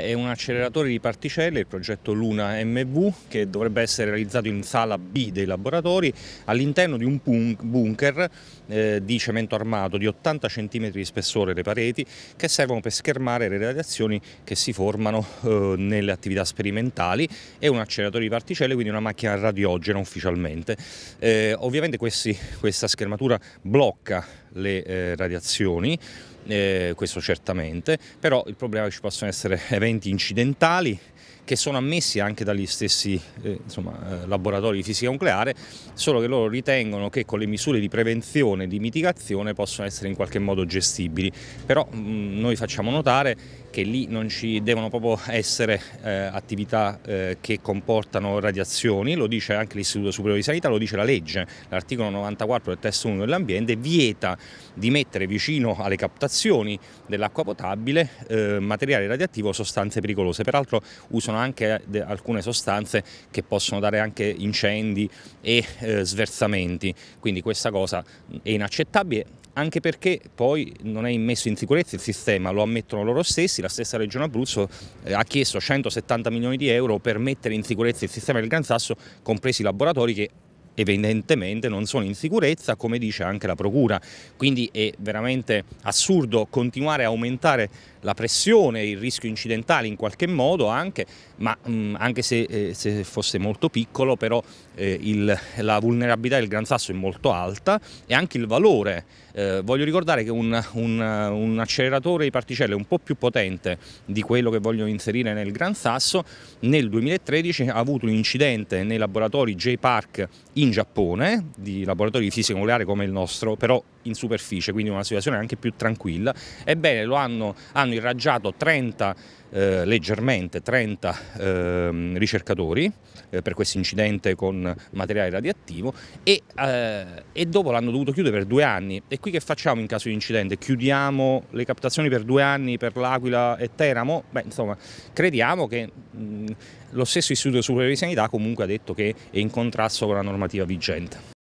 È un acceleratore di particelle, il progetto Luna MV, che dovrebbe essere realizzato in sala B dei laboratori all'interno di un bunker eh, di cemento armato di 80 cm di spessore le pareti che servono per schermare le radiazioni che si formano eh, nelle attività sperimentali. È un acceleratore di particelle, quindi una macchina radiogena ufficialmente. Eh, ovviamente questi, questa schermatura blocca le eh, radiazioni, eh, questo certamente, però il problema è che ci possono essere eventi incidentali che sono ammessi anche dagli stessi eh, insomma, eh, laboratori di fisica nucleare, solo che loro ritengono che con le misure di prevenzione e di mitigazione possono essere in qualche modo gestibili. Però mh, mm, noi facciamo notare che lì non ci devono proprio essere eh, attività eh, che comportano radiazioni, lo dice anche l'Istituto Superiore di Sanità, lo dice la legge, l'articolo 94 del testo 1 dell'ambiente vieta di mettere vicino alle captazioni dell'acqua potabile eh, materiale radioattivo o sostanze pericolose. Peraltro usano anche alcune sostanze che possono dare anche incendi e eh, sversamenti, quindi questa cosa è inaccettabile anche perché poi non è immesso in sicurezza il sistema, lo ammettono loro stessi, la stessa Regione Abruzzo eh, ha chiesto 170 milioni di euro per mettere in sicurezza il sistema del Gran Sasso, compresi i laboratori che evidentemente non sono in sicurezza, come dice anche la Procura. Quindi è veramente assurdo continuare a aumentare la pressione, il rischio incidentale in qualche modo anche, ma mh, anche se, eh, se, fosse molto piccolo però eh, il, la vulnerabilità del Gran Sasso è molto alta e anche il valore. Eh, voglio ricordare che un, un, un, acceleratore di particelle un po' più potente di quello che voglio inserire nel Gran Sasso nel 2013 ha avuto un incidente nei laboratori J-Park in Giappone, di laboratori di fisica nucleare come il nostro, però in superficie, quindi una situazione anche più tranquilla. Ebbene, lo hanno, hanno hanno irraggiato 30, eh, leggermente 30 eh, ricercatori eh, per questo incidente con materiale radioattivo e, eh, e dopo l'hanno dovuto chiudere per due anni. E qui che facciamo in caso di incidente? Chiudiamo le captazioni per due anni per l'Aquila e Teramo? Beh, insomma, crediamo che mh, mm, lo stesso Istituto Superiore di Sanità comunque ha detto che è in contrasto con la normativa vigente.